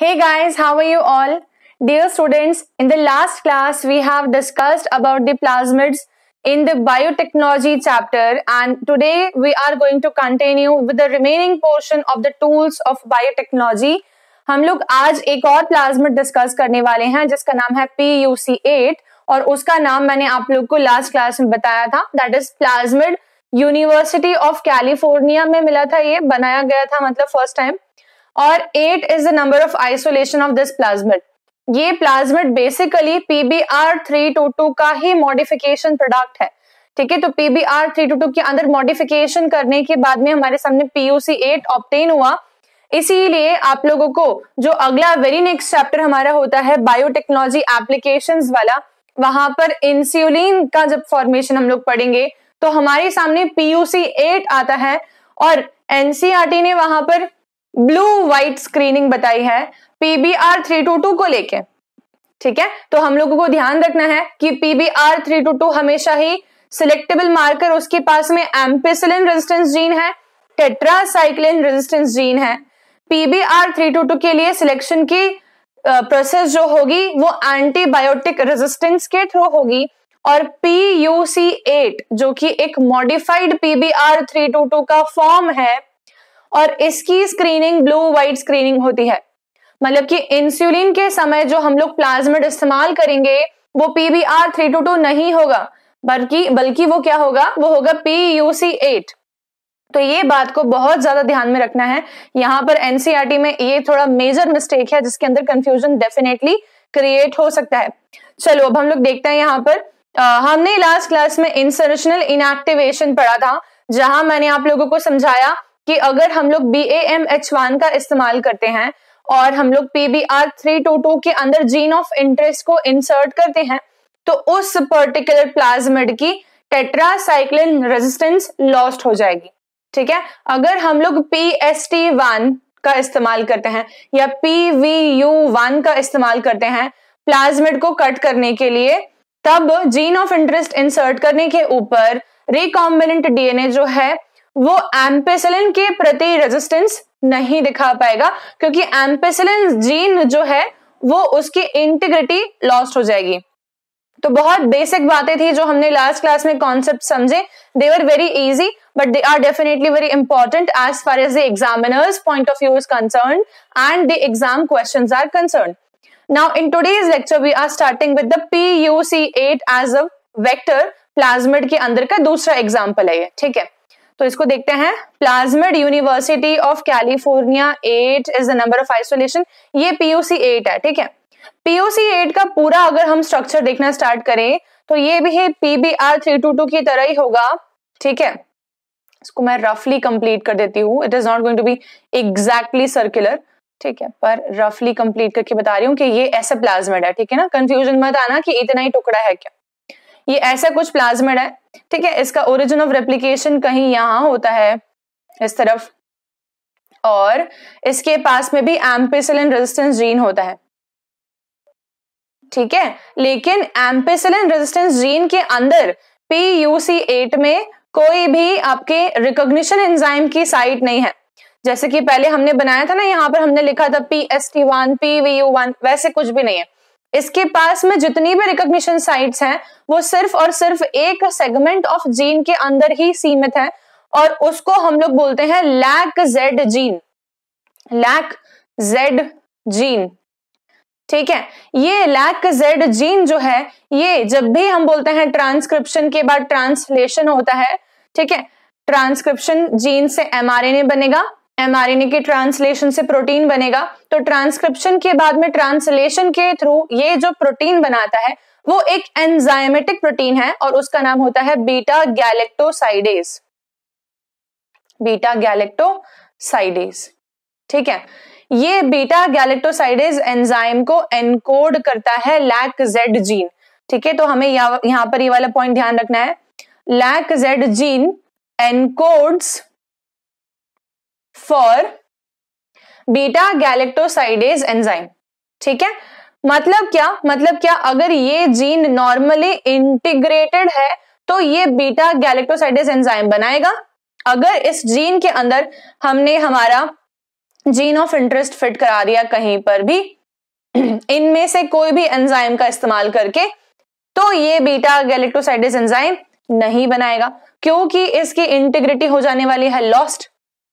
Hey guys, how are you all? Dear students, in the last class we have discussed about the plasmids in the biotechnology chapter and today we are going to continue with the remaining portion of the tools of biotechnology. हम लोग आज एक और plasmid discuss करने वाले हैं जिसका नाम है पी यू सी एट और उसका नाम मैंने आप लोग को लास्ट क्लास में बताया था that is plasmid university of California में मिला था ये बनाया गया था मतलब फर्स्ट टाइम और eight is the number of isolation of this plasmid ये plasmid basically PBR three two two का ही मॉडिफिकेशन प्रोडक्ट है ठीक है तो पीबीआर थ्री टू टू के अंदर मॉडिफिकेशन करने के बाद में हमारे सामने पीयूसी एट ऑप्टेन हुआ इसीलिए आप लोगों को जो अगला वेरी नेक्स्ट चैप्टर हमारा होता है बायोटेक्नोलॉजी एप्लीकेशन वाला वहां पर इंसुलिन का जब फॉर्मेशन हम लोग पढ़ेंगे तो हमारे सामने पीयूसी एट आता है और एनसीआरटी e ने वहां पर ब्लू व्हाइट स्क्रीनिंग बताई है पीबीआर थ्री टू टू को लेके ठीक है तो हम लोगों को ध्यान रखना है कि पीबीआर थ्री टू टू हमेशा ही सिलेक्टेबल मार्कर उसके पास में एम्पेसिलिन रेजिस्टेंस जीन है टेट्रासाइक्लिन रेजिस्टेंस जीन है पीबीआर थ्री टू टू के लिए सिलेक्शन की प्रोसेस जो होगी वो एंटीबायोटिक रेजिस्टेंस के थ्रू होगी और पी यू सी एट जो कि एक modified PBR three two two का फॉर्म है और इसकी स्क्रीनिंग ब्लू वाइट स्क्रीनिंग होती है मतलब कि इंसुलिन के समय जो हम लोग प्लाज्मिड इस्तेमाल करेंगे वो पीबीआर थ्री टू टू नहीं होगा बल्कि बल्कि वो क्या होगा वो होगा पीयूसी एट तो ये बात को बहुत ज्यादा ध्यान में रखना है यहाँ पर एनसीआरटी e में ये थोड़ा मेजर मिस्टेक है जिसके अंदर कंफ्यूजन डेफिनेटली क्रिएट हो सकता है चलो अब हम लोग देखते हैं यहाँ पर आ, हमने लास्ट क्लास में इंसर्जनल इनएक्टिवेशन पढ़ा था जहां मैंने आप लोगों को समझाया कि अगर हम लोग बी एम एच वन का इस्तेमाल करते हैं और हम लोग P B R three two two के अंदर जीन ऑफ इंटरेस्ट को इंसर्ट करते हैं तो उस पर्टिकुलर प्लाज्मिड की टेट्रासाइक्लिन रेजिस्टेंस लॉस्ट हो जाएगी ठीक है अगर हम लोग पी एस टी वन का इस्तेमाल करते हैं या पी वी यू वन का इस्तेमाल करते हैं प्लाज्मिड को कट करने के लिए तब जीन ऑफ इंटरेस्ट इंसर्ट करने के ऊपर रिकॉम्बिनेंट डीएनए जो है वो एम्पेसिलिन के प्रति रेजिस्टेंस नहीं दिखा पाएगा क्योंकि एम्पेसिलिन जीन जो है वो उसकी इंटीग्रिटी लॉस्ट हो जाएगी तो बहुत बेसिक बातें थी जो हमने लास्ट क्लास में कॉन्सेप्ट समझे they are very easy but they are definitely very important as far as the examiners point of view is concern and the exam question are concern lecture we are starting with the P U C eight as a vector plasmid के अंदर का दूसरा example है ठीक है तो इसको देखते हैं plasmid university of California eight is the number of isolation ये पीओसी एट है ठीक है पीओसी एट का पूरा अगर हम स्ट्रक्चर देखना स्टार्ट करें तो ये भी है पीबीआर थ्री टू टू की तरह ही होगा ठीक है इसको मैं रफली कंप्लीट कर देती हूँ it is not going to be exactly circular ठीक है पर रफली कंप्लीट करके बता रही हूँ कि ये ऐसा प्लाज्मेड है ठीक है ना कंफ्यूजन मत आना कि इतना ही टुकड़ा है क्या ये ऐसा कुछ प्लाज्मिड है ठीक है इसका ओरिजिन ऑफ रेप्लीकेशन कहीं यहां होता है इस तरफ और इसके पास में भी एम्पेसिलिन रेजिस्टेंस जीन होता है ठीक है लेकिन एम्पेसिलिन रेजिस्टेंस जीन के अंदर पीयूसी एट में कोई भी आपके रिकॉग्निशन एंजाइम की साइट नहीं है जैसे कि पहले हमने बनाया था ना यहाँ पर हमने लिखा था P S T one P V U one वैसे कुछ भी नहीं है इसके पास में जितनी भी रिकॉग्निशन साइट्स हैं वो सिर्फ और सिर्फ एक सेगमेंट ऑफ जीन के अंदर ही सीमित है और उसको हम लोग बोलते हैं lac Z gene lac Z gene ठीक है ये लैक जेड जीन जो है ये जब भी हम बोलते हैं ट्रांसक्रिप्शन के बाद ट्रांसलेशन होता है ठीक है ट्रांसक्रिप्शन जीन से एमआरएनए बनेगा एमआरएनए के ट्रांसलेशन से प्रोटीन बनेगा तो ट्रांसक्रिप्शन के बाद में ट्रांसलेशन के थ्रू ये जो प्रोटीन बनाता है वो एक एंजाइमेटिक प्रोटीन है और उसका नाम होता है बीटा गैलेक्टोसाइडेज बीटा गैलेक्टोसाइडेज ठीक है ये बीटा गैलेक्टोसाइडेज एंजाइम को एनकोड करता है लैक जेड जीन ठीक है तो हमें यहां पर ये वाला पॉइंट ध्यान रखना है lac Z gene encodes for beta galactosidase enzyme ठीक है मतलब क्या मतलब क्या अगर ये जीन नॉर्मली इंटीग्रेटेड है तो ये बीटा गैलेक्टोसाइडेज एंजाइम बनाएगा अगर इस जीन के अंदर हमने हमारा जीन ऑफ इंटरेस्ट फिट करा दिया कहीं पर भी इनमें से कोई भी एंजाइम का इस्तेमाल करके तो ये बीटा गैलेक्टोसाइडेज एंजाइम नहीं बनाएगा क्योंकि इसकी इंटीग्रिटी हो जाने वाली है लॉस्ट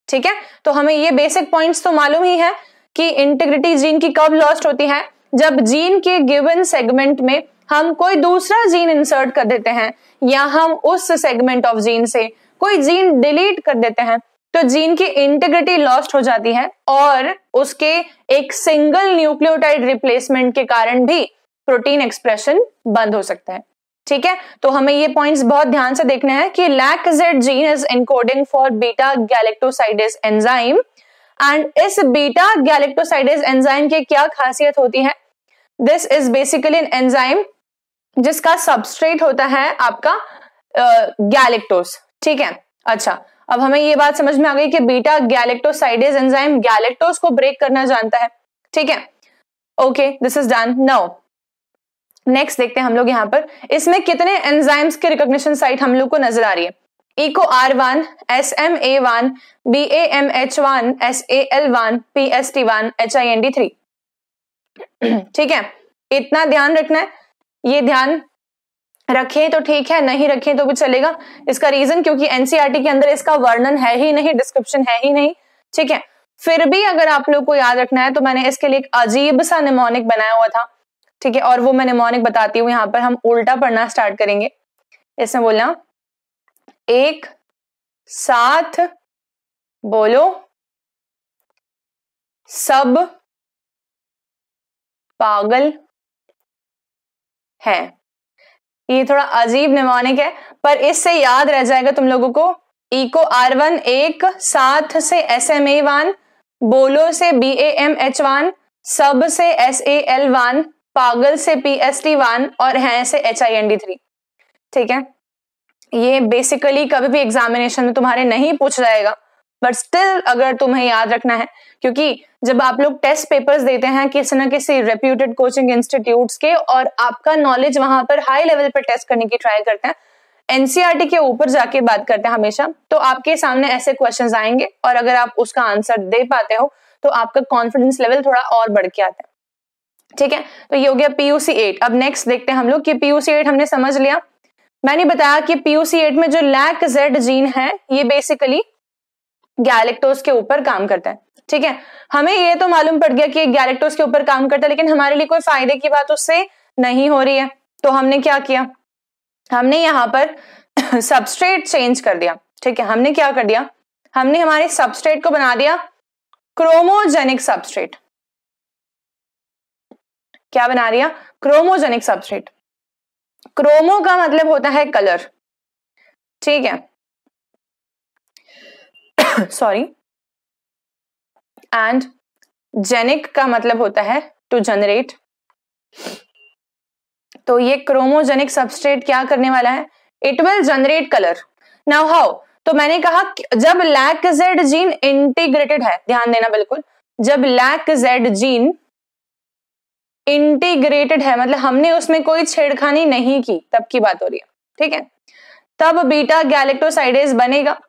ठीक है तो हमें ये बेसिक पॉइंट्स तो मालूम ही है कि इंटीग्रिटी जीन की कब लॉस्ट होती है जब जीन के गिवन सेगमेंट में हम कोई दूसरा जीन इंसर्ट कर देते हैं या हम उस सेगमेंट ऑफ जीन से कोई जीन डिलीट कर देते हैं तो जीन की इंटीग्रिटी लॉस्ट हो जाती है और उसके एक सिंगल न्यूक्लियोटाइड रिप्लेसमेंट के कारण भी प्रोटीन एक्सप्रेशन बंद हो सकता है ठीक है तो हमें ये पॉइंट्स बहुत ध्यान से देखना है कि lac Z gene is encoding for beta galactosidase enzyme and इस बीटा गैलेक्टोसाइडिस एंजाइम की क्या खासियत होती है this is basically an enzyme जिसका सबस्ट्रेट होता है आपका गैलेक्टोस ठीक है अच्छा अब हमें ये बात समझ में आ गई कि बीटा गैलेक्टोसाइडिस एंजाइम गैलेक्टोस को ब्रेक करना जानता है ठीक है okay this is done now next देखते हैं हम लोग यहाँ पर इसमें कितने एंजाइम्स के रिकॉग्निशन साइट हम लोग को नजर आ रही है Eco R one S M A one B A M H one S A L one P S T one H I N D three ठीक है इतना ध्यान रखना है ये ध्यान रखें तो ठीक है नहीं रखें तो भी चलेगा इसका रीजन क्योंकि एनसीआरटी e के अंदर इसका वर्णन है ही नहीं डिस्क्रिप्शन है ही नहीं ठीक है फिर भी अगर आप लोग को याद रखना है तो मैंने इसके लिए एक अजीब सा निमोनिक बनाया हुआ था ठीक है और वो मैं निमोनिक बताती हूँ यहाँ पर हम उल्टा पढ़ना स्टार्ट करेंगे इसमें बोलना एक साथ बोलो सब पागल है ये थोड़ा अजीब निमानिक है पर इससे याद रह जाएगा तुम लोगों को इको आर वन एक साथ से एस एम ए वन बोलो से B A M H one सब से एस ए एल वन पागल से पी एस टी वन और हैं से H I N D three ठीक है ये बेसिकली कभी भी एग्जामिनेशन में तुम्हारे नहीं पूछ जाएगा बट स्टिल अगर तुम्हें याद रखना है क्योंकि जब आप लोग टेस्ट पेपर्स देते हैं किसी ना किसी रेप्यूटेड कोचिंग इंस्टीट्यूट के और आपका नॉलेज वहां पर हाई लेवल पर टेस्ट करने की ट्राई करते हैं एनसीआरटी e के ऊपर जाके बात करते हैं हमेशा तो आपके सामने ऐसे क्वेश्चंस आएंगे और अगर आप उसका आंसर दे पाते हो तो आपका कॉन्फिडेंस लेवल थोड़ा और बढ़ के आता है ठीक है तो ये हो गया पीयूसी एट अब नेक्स्ट देखते हैं हम लोग कि पीयूसी एट हमने समझ लिया मैंने बताया कि पीयूसी एट में जो लैक जेड जीन है ये बेसिकली गैलेक्टोस के ऊपर काम करता है ठीक है हमें ये तो मालूम पड़ गया कि गैलेक्टोस के ऊपर काम करता है लेकिन हमारे लिए कोई फायदे की बात उससे नहीं हो रही है तो हमने क्या किया हमने यहाँ पर सबस्ट्रेट चेंज कर दिया ठीक है हमने क्या कर दिया हमने हमारे सबस्ट्रेट को बना दिया क्रोमोजेनिक सबस्ट्रेट क्या बना रही है क्रोमोजेनिक सबस्ट्रेट क्रोमो का मतलब होता है कलर ठीक है सॉरी एंड जेनिक का मतलब होता है टू जनरेट तो ये क्रोमोजेनिक सबस्ट्रेट क्या करने वाला है it will generate colour now how तो मैंने कहा जब लैक जेड जीन इंटीग्रेटेड है ध्यान देना बिल्कुल जब लैक जेड जीन इंटीग्रेटेड है मतलब हमने उसमें कोई छेड़खानी नहीं की तब की बात हो रही है ठीक है तब बीटा गैलेक्टोसाइडेज बनेगा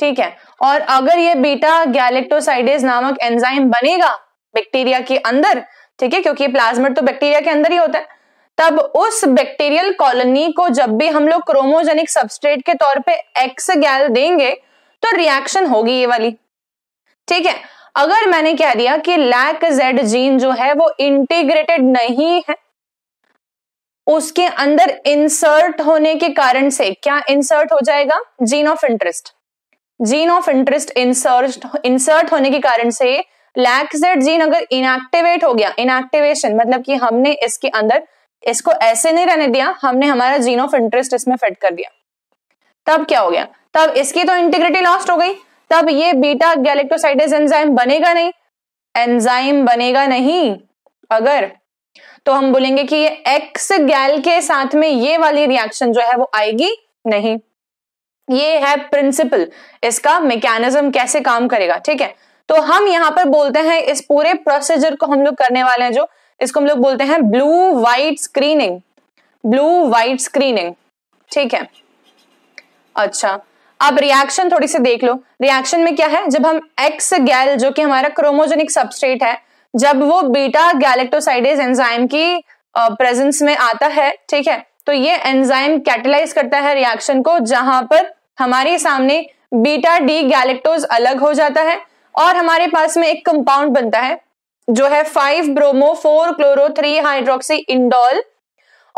ठीक है और अगर ये बीटा गैलेक्टोसाइडेज नामक एंजाइम बनेगा बैक्टीरिया के अंदर ठीक है क्योंकि प्लाज्मेट तो बैक्टीरिया के अंदर ही होता है तब उस बैक्टीरियल कॉलोनी को जब भी हम लोग क्रोमोजेनिक सबस्ट्रेट के तौर पे एक्स गैल देंगे तो रिएक्शन होगी ये वाली ठीक है अगर मैंने क्या दिया कि लैक जेड जीन जो है वो इंटीग्रेटेड नहीं है उसके अंदर इंसर्ट होने के कारण से क्या इंसर्ट हो जाएगा gene of interest gene of interest insert insert होने के कारण से लैक जेड जीन अगर इनएक्टिवेट हो गया इनएक्टिवेशन मतलब कि हमने इसके अंदर इसको ऐसे नहीं रहने दिया हमने हमारा जीन ऑफ इंटरेस्ट इसमें फिट कर दिया तब क्या हो गया तब इसकी तो इंटीग्रिटी लॉस्ट हो गई तब ये बीटा गैलेक्टोसाइटिस एंजाइम बनेगा नहीं एंजाइम बनेगा नहीं अगर तो हम बोलेंगे कि ये एक्स गैल के साथ में ये वाली रिएक्शन जो है वो आएगी नहीं ये है प्रिंसिपल इसका मैकेनिज्म कैसे काम करेगा ठीक है तो हम यहां पर बोलते हैं इस पूरे प्रोसीजर को हम लोग करने वाले हैं जो इसको हम लोग बोलते हैं blue white screening blue white screening ठीक है अच्छा अब रिएक्शन थोड़ी सी देख लो रिएक्शन में क्या है जब हम एक्स गैल जो कि हमारा क्रोमोजेनिक सबस्ट्रेट है जब वो बीटा गैलेक्टोसाइडेज एंजाइम की प्रेजेंस में आता है ठीक है तो ये एंजाइम कैटेलाइज करता है रिएक्शन को जहां पर हमारे सामने बीटा डी गैलेक्टोज अलग हो जाता है और हमारे पास में एक कंपाउंड बनता है जो है five bromo four chloro three hydroxy indole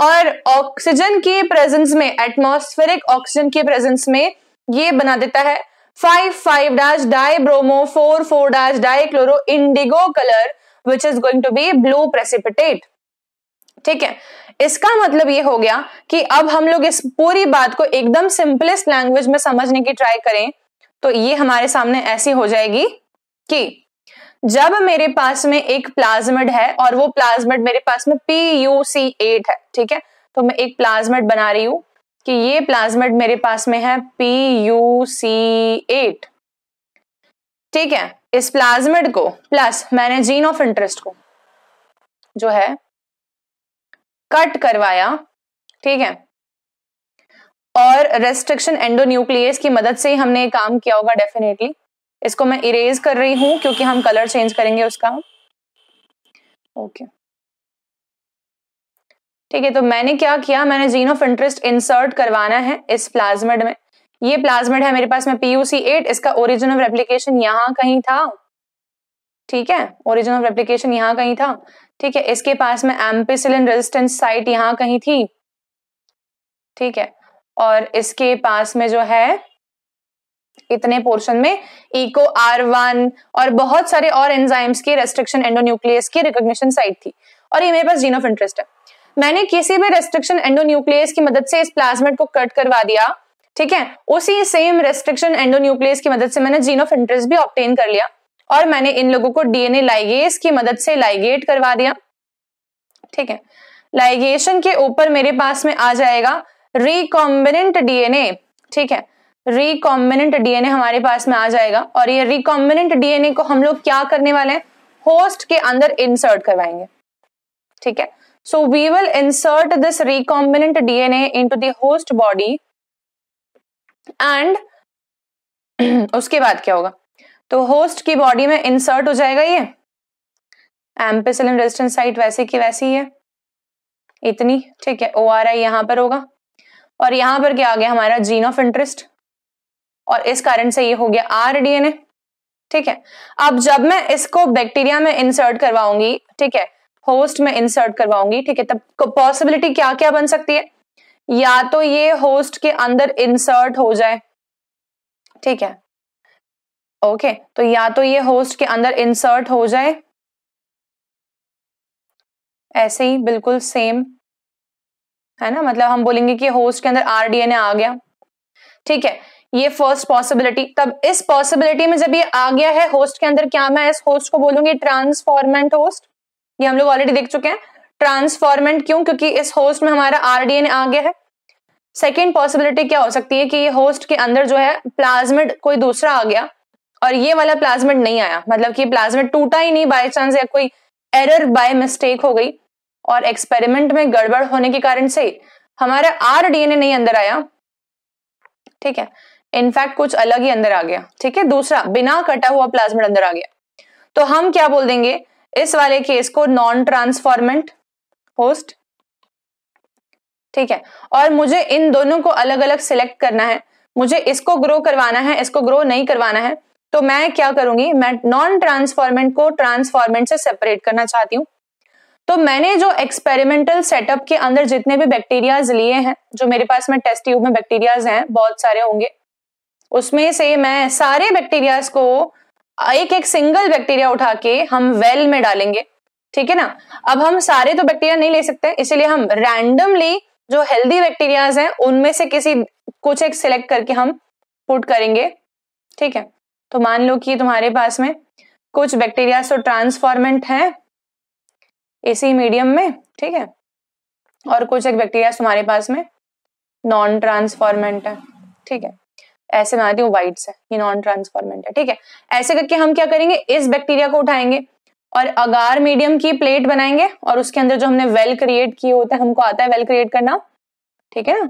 और ऑक्सीजन की प्रेजेंस में एटमॉस्फेरिक ऑक्सीजन की प्रेजेंस में ये बना देता है five five dash di bromo four four dash di chloro indigo colour which is going to be blue precipitate ठीक है इसका मतलब ये हो गया कि अब हम लोग इस पूरी बात को एकदम सिंपलेस्ट लैंग्वेज में समझने की ट्राई करें तो ये हमारे सामने ऐसी हो जाएगी कि जब मेरे पास में एक प्लाज्मिड है और वो प्लाज्मिड मेरे पास में पी यू सी एट है ठीक है तो मैं एक प्लाज्मिड बना रही हूँ कि ये प्लाज्मिड मेरे पास में है पी यू सी एट ठीक है इस प्लाज्मिड को प्लस मैंने जीन ऑफ इंटरेस्ट को जो है कट करवाया ठीक है और रेस्ट्रिक्शन एंडोन्यूक्लियस की मदद से ही हमने काम किया होगा डेफिनेटली इसको मैं इरेज कर रही हूं क्योंकि हम कलर चेंज करेंगे उसका ओके okay. ठीक है तो मैंने क्या किया मैंने जीन ऑफ इंटरेस्ट इंसर्ट करवाना है इस प्लाज्मेड में ये प्लाज्मेड है मेरे पास में पीयूसी एट इसका ओरिजिन ऑफ रेप्लीकेशन यहाँ कहीं था ठीक है ओरिजिन ऑफ रेप्लीकेशन यहाँ कहीं था ठीक है इसके पास में एम्पिसिलिन रेजिस्टेंस साइट यहाँ कहीं थी ठीक है और इसके पास में जो है इतने पोर्शन में इको आर वन और बहुत सारे और एंजाइम्स की रेस्ट्रिक्शन एंडोन्यूक्लियस की रिकॉग्निशन साइट थी और ये मेरे पास जीन ऑफ इंटरेस्ट है मैंने किसी भी रेस्ट्रिक्शन एंडोन्यूक्लियस की मदद से इस प्लाज्मेट को कट करवा दिया ठीक है उसी सेम रेस्ट्रिक्शन एंडोन्यूक्लियस की मदद से मैंने जीन ऑफ इंटरेस्ट भी ऑप्टेन कर लिया और मैंने इन लोगों को डीएनए लाइगेस की मदद से लाइगेट करवा दिया ठीक है लाइगेशन के ऊपर मेरे पास में आ जाएगा रिकॉम्बिनेंट डीएनए ठीक है रिकॉम्बिनेंट डीएनए हमारे पास में आ जाएगा और ये रिकॉम्बिनेंट डीएनए को हम लोग क्या करने वाले हैं होस्ट के अंदर इंसर्ट करवाएंगे ठीक है So we will insert this recombinant DNA into the host body and उसके बाद क्या होगा तो होस्ट की बॉडी में इंसर्ट हो जाएगा ये एम्पेसिलिन रेजिस्टेंस साइट वैसे की वैसी है इतनी ठीक है ओ आर आई यहां पर होगा और यहां पर क्या आ गया हमारा जीन ऑफ इंटरेस्ट और इस कारण से ये हो गया आर ठीक है अब जब मैं इसको बैक्टीरिया में इंसर्ट करवाऊंगी ठीक है होस्ट में इंसर्ट करवाऊंगी ठीक है तब पॉसिबिलिटी क्या क्या बन सकती है या तो ये होस्ट के अंदर इंसर्ट हो जाए ठीक है ओके okay, तो या तो ये होस्ट के अंदर इंसर्ट हो जाए ऐसे ही बिल्कुल सेम है ना मतलब हम बोलेंगे कि होस्ट के अंदर आरडीएनए आ गया ठीक है ये फर्स्ट पॉसिबिलिटी तब इस पॉसिबिलिटी में जब ये आ गया है होस्ट के अंदर क्या मैं इस होस्ट को बोलूंगी ट्रांसफॉर्मेंट होस्ट ये हम लोग ऑलरेडी देख चुके हैं ट्रांसफॉर्मेंट क्यों क्योंकि इस होस्ट में हमारा आरडीएनए आ गया है सेकेंड पॉसिबिलिटी क्या हो सकती है कि ये होस्ट के अंदर जो है प्लाज्मिड कोई दूसरा आ गया और ये वाला प्लाज्मिड नहीं आया मतलब कि प्लाज्मिड टूटा ही नहीं बाय चांस या कोई एरर बाय मिस्टेक हो गई और एक्सपेरिमेंट में गड़बड़ होने के कारण से हमारा आर नहीं अंदर आया ठीक है इनफैक्ट कुछ अलग ही अंदर आ गया ठीक है दूसरा बिना कटा हुआ प्लाज्मिड अंदर आ गया तो हम क्या बोल देंगे इस वाले केस को नॉन ट्रांसफॉर्मेंट होस्ट ठीक है और मुझे इन दोनों को अलग अलग सिलेक्ट करना है मुझे इसको ग्रो करवाना है इसको ग्रो नहीं करवाना है तो मैं क्या करूंगी मैं नॉन ट्रांसफॉर्मेंट को ट्रांसफॉर्मेंट से सेपरेट करना चाहती हूँ तो मैंने जो एक्सपेरिमेंटल सेटअप के अंदर जितने भी बैक्टीरियाज लिए हैं जो मेरे पास में टेस्ट ट्यूब में बैक्टीरियाज हैं बहुत सारे होंगे उसमें से मैं सारे बैक्टीरियाज को एक एक सिंगल बैक्टीरिया उठा के हम वेल में डालेंगे ठीक है ना अब हम सारे तो बैक्टीरिया नहीं ले सकते इसीलिए हम रैंडमली जो हेल्दी बैक्टीरियाज हैं उनमें से किसी कुछ एक सिलेक्ट करके हम पुट करेंगे ठीक है तो मान लो कि तुम्हारे पास में कुछ बैक्टीरिया तो ट्रांसफॉर्मेंट हैं इसी मीडियम में ठीक है और कुछ एक बैक्टीरिया तुम्हारे पास में नॉन ट्रांसफॉर्मेंट है ठीक है ऐसे बना दी हूँ है ये नॉन ट्रांसफॉर्मेंट है ठीक है ऐसे करके हम क्या करेंगे इस बैक्टीरिया को उठाएंगे और अगार मीडियम की प्लेट बनाएंगे और उसके अंदर जो हमने वेल क्रिएट किए होते हैं हमको आता है वेल क्रिएट करना ठीक है ना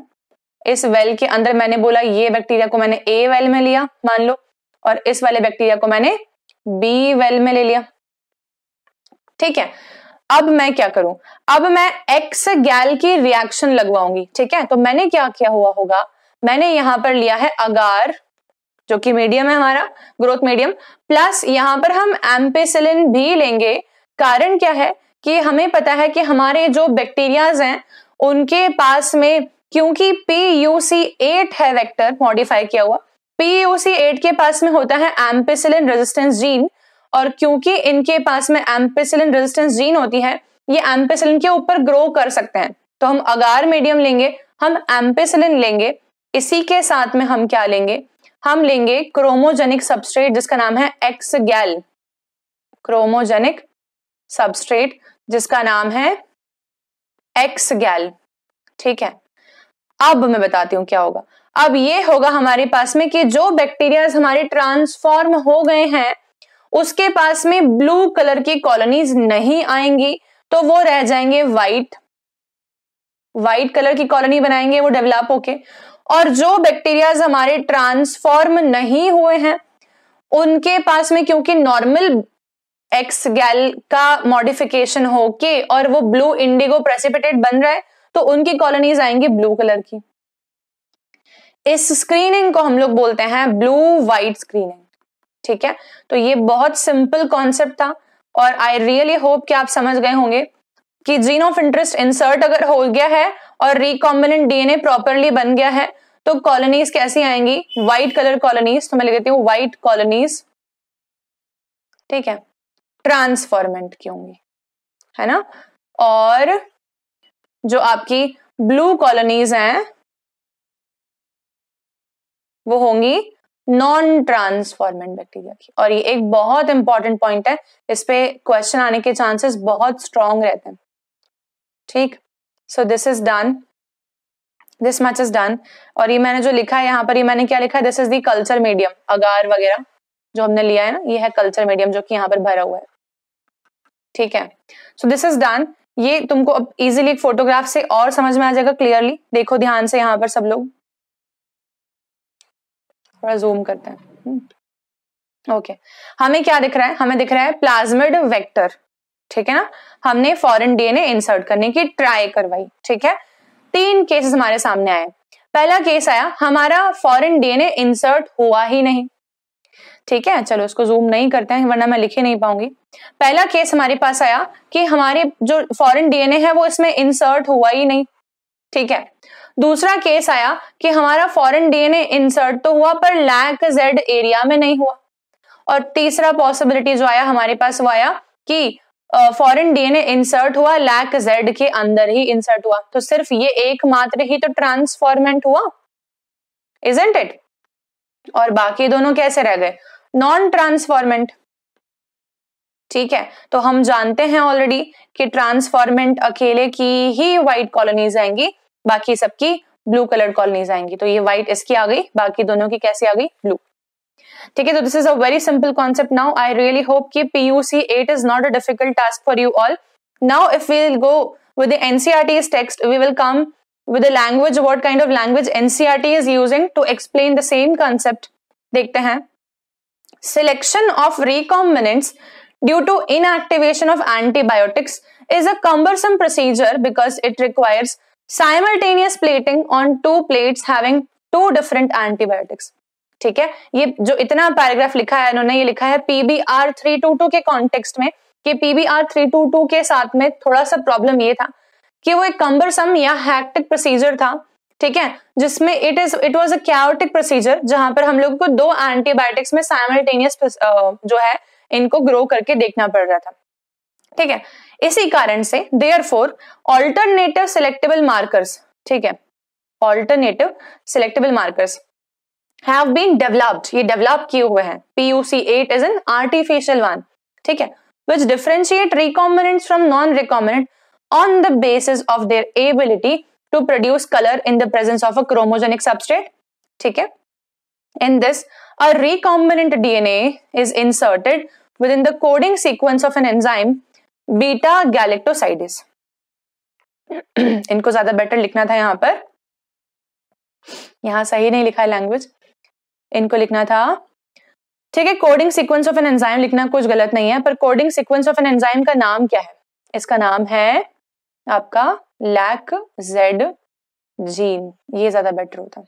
इस वेल के अंदर मैंने बोला ये बैक्टीरिया को मैंने ए वेल में लिया मान लो और इस वाले बैक्टीरिया को मैंने बी वेल में ले लिया ठीक है अब मैं क्या करूं अब मैं एक्स गैल की रिएक्शन लगवाऊंगी ठीक है तो मैंने क्या किया हुआ होगा मैंने यहां पर लिया है अगार जो कि मीडियम है हमारा ग्रोथ मीडियम प्लस यहां पर हम एम्पेसिलिन भी लेंगे कारण क्या है कि हमें पता है कि हमारे जो बैक्टीरियाज हैं उनके पास में क्योंकि पी यू सी एट है वेक्टर मॉडिफाई किया हुआ पी यू सी एट के पास में होता है एम्पेसिलिन रेजिस्टेंस जीन और क्योंकि इनके पास में एम्पेसिलिन रेजिस्टेंस जीन होती है ये एम्पेसिलिन के ऊपर ग्रो कर सकते हैं तो हम अगार मीडियम लेंगे हम एम्पेसिलिन लेंगे इसी के साथ में हम क्या लेंगे हम लेंगे क्रोमोजेनिक सबस्ट्रेट जिसका नाम है एक्स गैल क्रोमोजेनिक सबस्ट्रेट जिसका नाम है एक्स गैल ठीक है अब मैं बताती हूं क्या होगा अब ये होगा हमारे पास में कि जो बैक्टीरिया हमारे ट्रांसफॉर्म हो गए हैं उसके पास में ब्लू कलर की कॉलोनीज नहीं आएंगी तो वो रह जाएंगे वाइट वाइट कलर की कॉलोनी बनाएंगे वो डेवलप होके और जो बैक्टीरियाज हमारे ट्रांसफॉर्म नहीं हुए हैं उनके पास में क्योंकि नॉर्मल एक्स गैल का मॉडिफिकेशन होके और वो ब्लू इंडिगो प्रेसिपिटेट बन रहा है तो उनकी कॉलोनीज आएंगी ब्लू कलर की इस स्क्रीनिंग को हम लोग बोलते हैं ब्लू वाइट स्क्रीनिंग ठीक है तो ये बहुत सिंपल कॉन्सेप्ट था और आई रियली होप कि आप समझ गए होंगे कि जीन ऑफ इंटरेस्ट इंसर्ट अगर हो गया है और रिकॉम्बिनेंट डीएनए प्रॉपरली बन गया है तो कॉलोनीज कैसी आएंगी व्हाइट कलर कॉलोनीज तो मैं लिख देती हूँ व्हाइट कॉलोनीज ठीक है ट्रांसफॉर्मेंट की होंगी है ना और जो आपकी ब्लू कॉलोनीज हैं वो होंगी नॉन ट्रांसफॉर्मेंट बैक्टीरिया की और ये एक बहुत इंपॉर्टेंट पॉइंट है इस पे क्वेश्चन आने के चांसेस बहुत स्ट्रांग रहते हैं ठीक so this is done this much is done और ये मैंने जो लिखा है यहाँ पर ये मैंने क्या लिखा है this is the culture medium agar वगैरह जो हमने लिया है ना ये है कल्चर मीडियम जो कि यहाँ पर भरा हुआ है ठीक है सो दिस इज डन ये तुमको अब इजिली एक फोटोग्राफ से और समझ में आ जाएगा क्लियरली देखो ध्यान से यहाँ पर सब लोग थोड़ा जूम करते हैं ओके hmm. okay. हमें क्या दिख रहा है हमें दिख रहा है प्लाज्मिड वेक्टर ठीक है ना हमने फॉरेन डीएनए इंसर्ट करने की ट्राई करवाई ठीक है तीन केसेस हमारे सामने आए पहला केस आया हमारा फॉरेन डीएनए इंसर्ट हुआ ही नहीं ठीक है चलो उसको जूम नहीं करते हैं वरना मैं लिखे नहीं पाऊंगी पहला केस हमारे पास आया कि हमारे जो फॉरेन डीएनए है वो इसमें इंसर्ट हुआ ही नहीं ठीक है दूसरा केस आया कि हमारा फॉरेन डीएनए इंसर्ट तो हुआ पर लैक जेड एरिया में नहीं हुआ और तीसरा पॉसिबिलिटी जो आया हमारे पास वो आया कि एन डीएनए इंसर्ट हुआ लैक जेड के अंदर ही इंसर्ट हुआ तो सिर्फ ये एकमात्र ही तो ट्रांसफॉर्मेंट हुआ इजेंट इट और बाकी दोनों कैसे रह गए नॉन ट्रांसफॉर्मेंट ठीक है तो हम जानते हैं ऑलरेडी कि ट्रांसफॉर्मेंट अकेले की ही व्हाइट कॉलोनीज आएंगी बाकी सबकी ब्लू कलर कॉलोनीज आएंगी तो ये व्हाइट इसकी आ गई बाकी दोनों की कैसी आ गई ब्लू ठीक है तो this is a very simple concept now I really hope की PUC eight is not a difficult task for you all now if we will go with NCERT's text we will come with language what kind of language NCERT is using to explain the same concept देखते हैं selection of recombinants due to inactivation of antibiotics is a cumbersome procedure because it requires simultaneous plating on two plates having two different antibiotics ठीक है ये जो इतना paragraph लिखा है इन्होंने ये लिखा है पीबीआर थ्री टू टू के कॉन्टेक्स्ट में कि पीबीआर टू के साथ में थोड़ा सा प्रॉब्लम ये था कि वो एक कम्बरसम या हैक्टिक प्रोसीजर था ठीक है जिसमें it is it was a chaotic procedure जहां पर हम लोगों को दो एंटीबायोटिक्स में साइमल्टेनियस जो है इनको ग्रो करके देखना पड़ रहा था ठीक है इसी कारण से therefore alternative selectable markers ठीक है alternative selectable markers have been developed ये डेवलप किए हुए हैं PUC eight is an artificial one ठीक है which differentiate recombinant from non recombinant on the basis of their ability to produce colour in the presence of a chromogenic substrate ठीक है in this a recombinant DNA is inserted within the coding sequence of an enzyme beta गैलेक्टोसाइडिस इनको ज्यादा better लिखना था यहाँ पर यहाँ सही नहीं लिखा है लैंग्वेज इनको लिखना था ठीक है coding sequence of an enzyme लिखना कुछ गलत नहीं है पर coding sequence of an enzyme का नाम क्या है इसका नाम है आपका लैक जेड जीन ये ज्यादा बेटर होता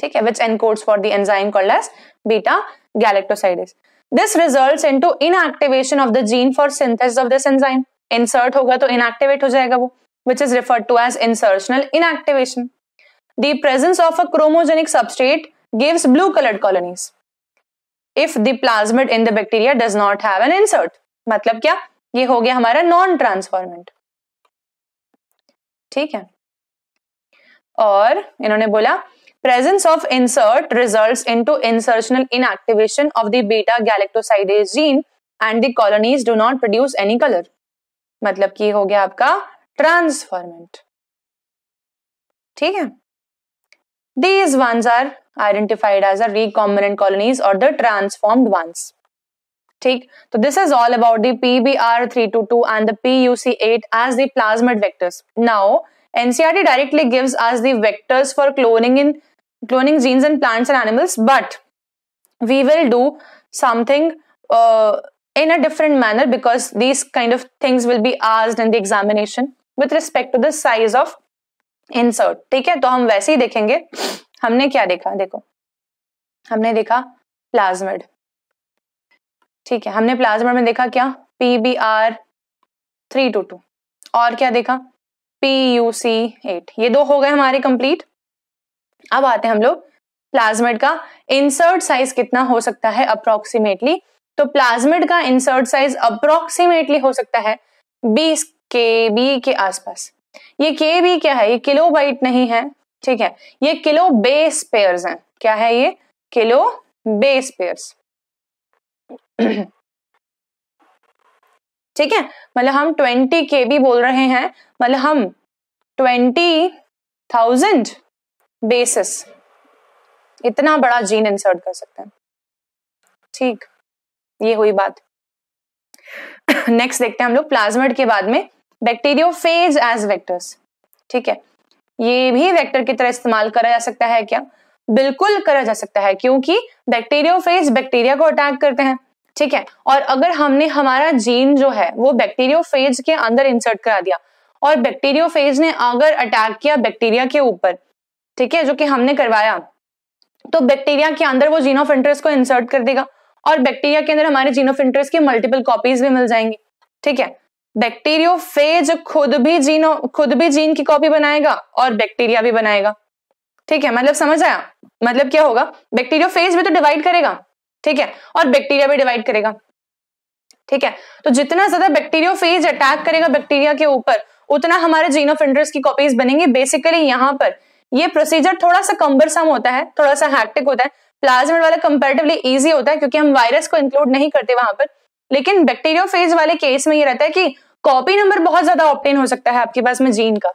ठीक है which encodes for the enzyme called as beta galactosidase this results into inactivation of the gene for synthesis of this enzyme insert होगा तो इनएक्टिवेट हो जाएगा वो which is referred to as insertional inactivation the presence of a chromogenic substrate gives blue colored colonies if the plasmid in the bacteria does not have an insert मतलब क्या ये हो गया हमारा नॉन ट्रांसफॉर्मेंट ठीक है और इन्होंने बोला presence of insert results into insertional inactivation of the beta galactosidase gene and the colonies do not produce any colour मतलब कि हो गया आपका ट्रांसफॉर्मेंट ठीक है These ones are identified as the recombinant colonies or the transformed ones. ठीक this is all about the pbr 322 and the PUC8 as the plasmid vectors. Now NCRT directly gives us the vectors for cloning in cloning genes in plants and animals, but we will do something uh, in a different manner because these kind of things will be asked in the examination with respect to the size of insert ठीक है तो हम वैसे ही देखेंगे हमने क्या देखा देखो हमने देखा प्लाज्मिड ठीक है हमने प्लाज्मिड में देखा क्या P B R three two two और क्या देखा पी यू सी एट ये दो हो गए हमारे कंप्लीट अब आते हैं हम लोग प्लाज्मिड का इंसर्ट साइज कितना हो सकता है अप्रोक्सीमेटली तो प्लाज्मिड का इंसर्ट साइज अप्रोक्सीमेटली हो सकता है बीस के बी के आसपास ये के भी क्या है ये किलो बाइट नहीं है ठीक है ये किलो बेस पेयर्स हैं क्या है ये किलो बेस पेयर्स ठीक है मतलब हम ट्वेंटी के भी बोल रहे हैं मतलब हम ट्वेंटी थाउजेंड बेसिस इतना बड़ा जीन इंसर्ट कर सकते हैं ठीक ये हुई बात नेक्स्ट देखते हैं हम लोग प्लाज्मेट के बाद में फेज एज वेक्टर्स ठीक है ये भी वेक्टर की तरह इस्तेमाल करा जा सकता है क्या बिल्कुल करा जा सकता है क्योंकि बैक्टीरियो फेज बैक्टीरिया को अटैक करते हैं ठीक है और अगर हमने हमारा जीन जो है वो बैक्टीरियो फेज के अंदर इंसर्ट करा दिया और बैक्टीरियो फेज ने अगर अटैक किया बैक्टीरिया के ऊपर ठीक है जो कि हमने करवाया तो बैक्टीरिया के अंदर वो जीन ऑफ इंटरेस्ट को इंसर्ट कर देगा और बैक्टीरिया के अंदर हमारे जीन ऑफ इंटरेस्ट की मल्टीपल कॉपीज भी मिल जाएंगी ठीक है बैक्टीरियोफेज खुद भी जीनो खुद भी जीन की कॉपी बनाएगा और बैक्टीरिया भी बनाएगा ठीक है मतलब समझ आया मतलब क्या होगा बैक्टीरियोफेज भी तो डिवाइड करेगा ठीक है और बैक्टीरिया भी डिवाइड करेगा ठीक है तो जितना ज्यादा बैक्टीरियोफेज अटैक करेगा बैक्टीरिया के ऊपर उतना हमारे जीन ऑफ इंटरेस्ट की कॉपीज बनेंगे बेसिकली यहाँ पर ये प्रोसीजर थोड़ा सा कम्बरसम होता है थोड़ा सा हैक्टिक होता है प्लाज्मा वाला कंपेरेटिवली इजी होता है क्योंकि हम वायरस को इंक्लूड नहीं करते वहां पर लेकिन बैक्टीरियो फेज वाले केस में ये रहता है कि कॉपी नंबर बहुत ज्यादा ऑप्टेन हो सकता है आपके पास में जीन का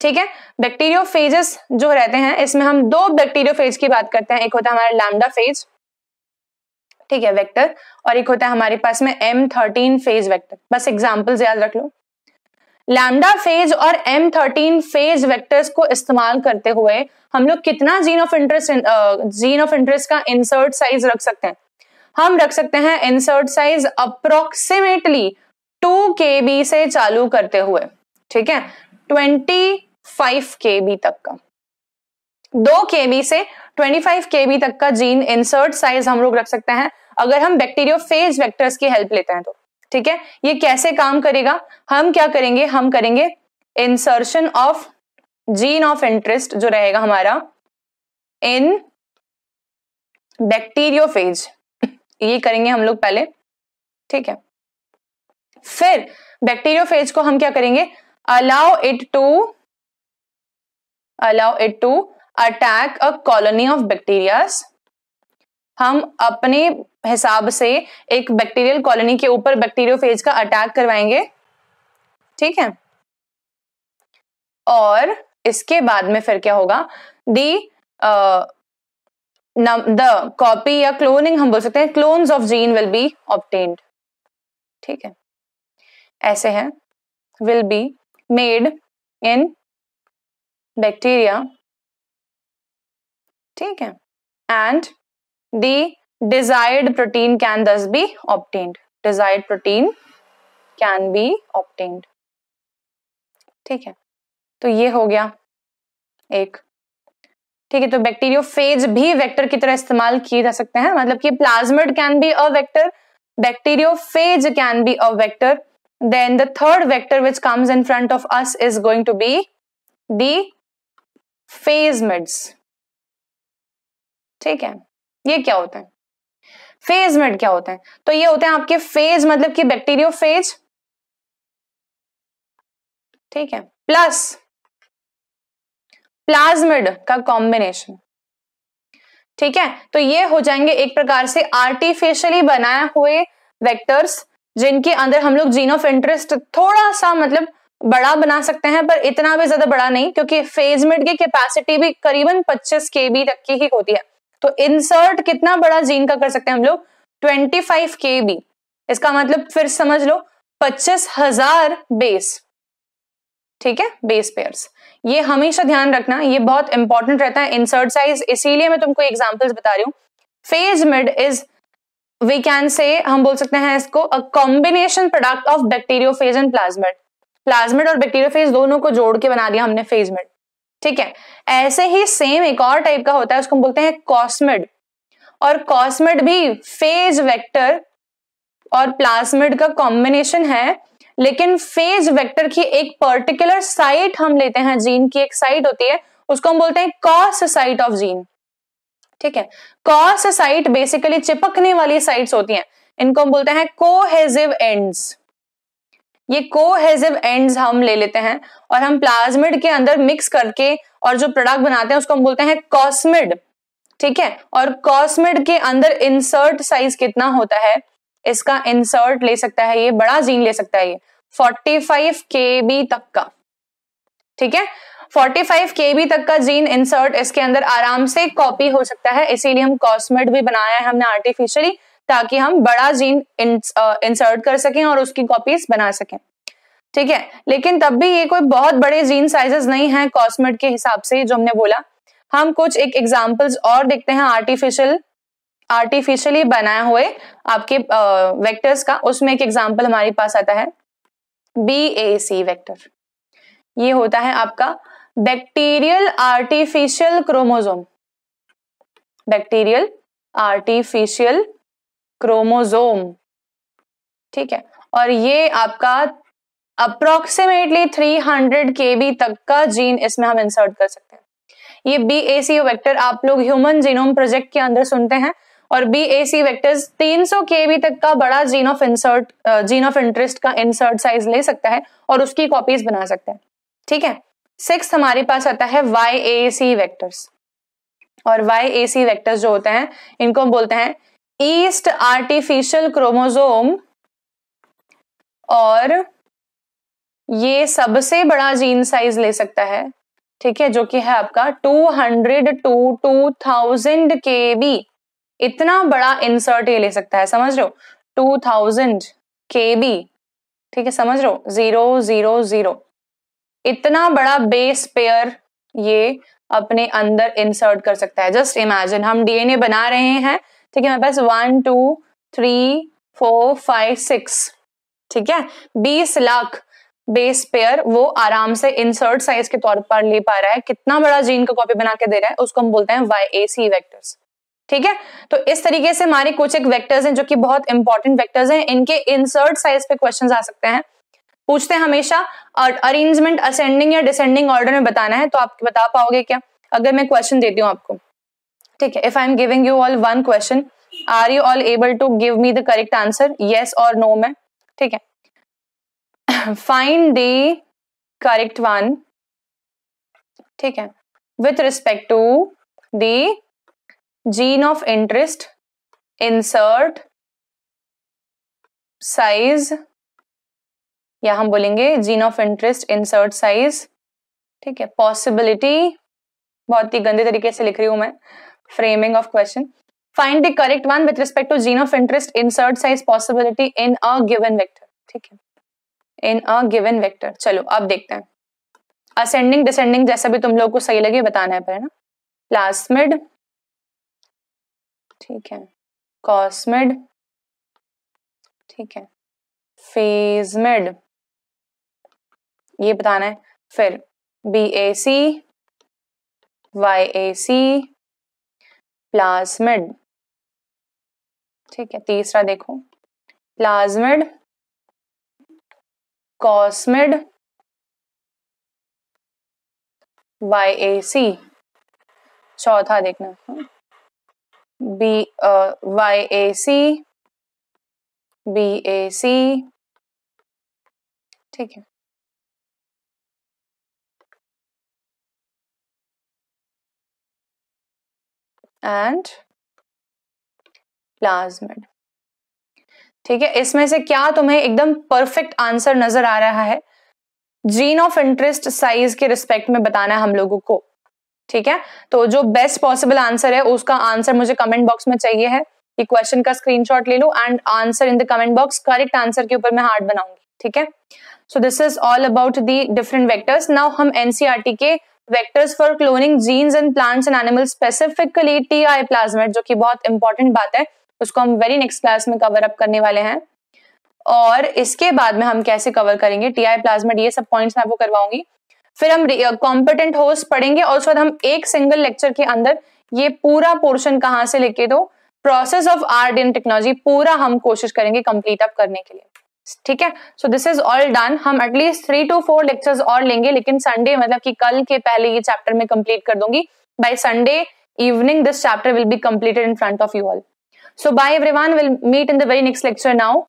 ठीक है बैक्टीरियो फेजेस जो रहते हैं इसमें हम दो बैक्टीरियो फेज की बात करते हैं एक होता है हमारा लैमडा फेज ठीक है वेक्टर और एक होता है हमारे पास में एम थर्टीन फेज वेक्टर बस एग्जाम्पल्स याद रख लो लैमडा फेज और एम थर्टीन फेज वेक्टर्स को इस्तेमाल करते हुए हम लोग कितना gene of interest gene of interest का इंसर्ट साइज रख सकते हैं हम रख सकते हैं insert size approximately two K B से चालू करते हुए ठीक है ट्वेंटी फाइव के बी तक का दो के बी से ट्वेंटी फाइव के बी तक का जीन इंसर्ट साइज हम लोग रख सकते हैं अगर हम बैक्टीरियो फेज वैक्टर्स की हेल्प लेते हैं तो ठीक है ये कैसे काम करेगा हम क्या करेंगे हम करेंगे insertion of gene of interest जो रहेगा हमारा इन बैक्टीरियोफेज ये करेंगे हम लोग पहले ठीक है फिर बैक्टीरियोफेज को हम क्या करेंगे allow it to allow it to attack a colony of bacterias हम अपने हिसाब से एक बैक्टीरियल कॉलोनी के ऊपर बैक्टीरियोफेज का अटैक करवाएंगे ठीक है और इसके बाद में फिर क्या होगा दी द कॉपी या क्लोनिंग हम बोल सकते हैं clones of gene will be obtained ठीक है ऐसे है will be made in bacteria ठीक है and the desired protein can thus be obtained desired protein can be obtained ठीक है तो ये हो गया एक ठीक है तो बैक्टीरियोफेज भी वेक्टर की तरह इस्तेमाल किए जा सकते हैं मतलब कि plasmid can be a vector bacteriophage can be a vector then the third vector which comes in front of us is going to be the phasemids ठीक है ये क्या होते हैं फेजमिड क्या होते हैं तो ये होते हैं आपके फेज मतलब कि बैक्टीरियोफेज ठीक है प्लस प्लाज्मिड का कॉम्बिनेशन ठीक है तो ये हो जाएंगे एक प्रकार से आर्टिफिशियली बनाए हुए वेक्टर्स जिनके अंदर हम लोग जीन ऑफ इंटरेस्ट थोड़ा सा मतलब बड़ा बना सकते हैं पर इतना भी ज्यादा बड़ा नहीं क्योंकि फेजमिड की कैपेसिटी भी करीबन 25 के बी तक की ही होती है तो इंसर्ट कितना बड़ा जीन का कर सकते हैं हम लोग 25 के बी इसका मतलब फिर समझ लो पच्चीस हजार बेस ठीक है बेस पेयर्स ये हमेशा ध्यान रखना ये बहुत इंपॉर्टेंट रहता है इंसर्ट साइज इसीलिए मैं तुमको एग्जाम्पल्स बता रही हूँ phasmid is we can say हम बोल सकते हैं इसको a combination product of bacteriophage and plasmid plasmid और बैक्टीरियोफेज दोनों को जोड़ के बना दिया हमने फेज मिड ठीक है ऐसे ही सेम एक और टाइप का होता है उसको हम बोलते हैं कॉस्मिड और कॉस्मिड भी फेज वेक्टर और प्लाज्मिड का कॉम्बिनेशन है लेकिन फेज वेक्टर की एक पर्टिकुलर साइट हम लेते हैं जीन की एक साइट होती है उसको हम बोलते हैं कॉस साइट ऑफ जीन ठीक है कॉस साइट बेसिकली चिपकने वाली साइट्स होती हैं इनको हम बोलते हैं कोहेजिव एंड्स ये कोहेजिव एंड्स हम ले लेते हैं और हम प्लाज्मिड के अंदर मिक्स करके और जो प्रोडक्ट बनाते हैं उसको हम बोलते हैं कॉस्मिड ठीक है और कॉस्मिड के अंदर इंसर्ट साइज कितना होता है इसका इंसर्ट ले सकता है ये बड़ा जीन ले सकता है ये 45 के तक का ठीक है 45 के तक का जीन इंसर्ट इसके अंदर आराम से कॉपी हो सकता है इसीलिए हम कॉस्मेट भी बनाया है हमने आर्टिफिशियली ताकि हम बड़ा जीन इंसर्ट कर सकें और उसकी कॉपीज बना सकें ठीक है लेकिन तब भी ये कोई बहुत बड़े जीन साइजेस नहीं है कॉस्मेट के हिसाब से जो हमने बोला हम कुछ एक एग्जाम्पल्स और देखते हैं आर्टिफिशियल आर्टिफिशियली बनाए हुए आपके वेक्टर्स का उसमें एक एग्जाम्पल हमारे पास आता है बी ए सी वैक्टर ये होता है आपका bacterial artificial chromosome bacterial artificial chromosome ठीक है और ये आपका अप्रोक्सीमेटली 300 बी तक का जीन इसमें हम इंसर्ट कर सकते हैं ये बी ए सी वेक्टर आप लोग ह्यूमन जीनोम प्रोजेक्ट के अंदर सुनते हैं और बी ए सी वैक्टर्स तीन सौ के बी तक का बड़ा gene of insert gene of interest का इंसर्ट साइज ले सकता है और उसकी कॉपीज बना सकता है ठीक है सिक्स हमारे पास आता है वाई ए सी वैक्टर्स और वाई ए सी वैक्टर्स जो होते हैं इनको हम बोलते हैं ईस्ट आर्टिफिशियल क्रोमोजोम और ये सबसे बड़ा जीन साइज ले सकता है ठीक है जो कि है आपका 200 टू 2000 के बी इतना बड़ा इंसर्ट ये ले सकता है समझ लो टू थाउजेंड के बी ठीक है समझ लो जीरो जीरो जीरो इतना बड़ा बेस पेयर ये अपने अंदर इंसर्ट कर सकता है जस्ट इमेजिन हम डीएनए बना रहे हैं ठीक है मेरे पास one two three four five six ठीक है बीस लाख बेस पेयर वो आराम से इंसर्ट साइज के तौर पर ले पा रहा है कितना बड़ा जीन का कॉपी बना के दे रहा है उसको हम बोलते हैं वाई ए सी वैक्टर्स ठीक है तो इस तरीके से हमारे कुछ एक वेक्टर्स हैं जो कि बहुत इंपॉर्टेंट वेक्टर्स हैं इनके इंसर्ट साइज पे क्वेश्चन आ सकते हैं पूछते हैं हमेशा अरेंजमेंट असेंडिंग या डिसेंडिंग ऑर्डर में बताना है तो आप बता पाओगे क्या अगर मैं क्वेश्चन देती हूँ आपको ठीक है if I am giving you all one question are you all able to give me the correct answer yes और नो में ठीक है फाइंड द करेक्ट वन ठीक है with respect to the gene of interest insert size या हम बोलेंगे gene of interest insert size ठीक है पॉसिबिलिटी बहुत ही गंदे तरीके से लिख रही हूं मैं framing of question find the correct one with respect to gene of interest insert size possibility in a given vector ठीक है इन अ गिवन वेक्टर चलो अब देखते हैं असेंडिंग डिसेंडिंग जैसा भी तुम लोग को सही लगे बताना है पर ना प्लास्मिड ठीक है कॉस्मिड ठीक है फेजमिड ये बताना है फिर B A C Y A C plasmid ठीक है तीसरा देखो plasmid cosmid Y A C चौथा देखना B uh, Y A C B A C ठीक है एंड प्लाज्मिड ठीक है इसमें से क्या तुम्हें एकदम परफेक्ट आंसर नजर आ रहा है जीन ऑफ इंटरेस्ट साइज के रिस्पेक्ट में बताना है हम लोगों को ठीक है तो जो बेस्ट पॉसिबल आंसर है उसका आंसर मुझे कमेंट बॉक्स में चाहिए है कि क्वेश्चन का स्क्रीनशॉट ले लो and answer in the comment box correct answer के ऊपर मैं हार्ड बनाऊंगी ठीक है so this is all about the different vectors now हम एनसीआरटी e के vectors for cloning genes and plants and animal specifically T I plasmid जो कि बहुत इंपॉर्टेंट बात है उसको हम वेरी नेक्स्ट क्लास में कवर अप करने वाले हैं और इसके बाद में हम कैसे कवर करेंगे टी आई प्लाज्मेट ये सब पॉइंट्स मैं आपको करवाऊंगी फिर हम कॉम्पिटेंट होस्ट पढ़ेंगे और उसके बाद हम एक सिंगल लेक्चर के अंदर ये पूरा पोर्शन कहाँ से लेके दो process of art in technology पूरा हम कोशिश करेंगे कंप्लीट अप करने के लिए ठीक है so this is all done हम at least three two four lectures और लेंगे लेकिन संडे मतलब कि कल के पहले ये चैप्टर में कंप्लीट कर दूंगी by Sunday evening this chapter will be completed in front of you all so bye everyone will meet in the very next lecture now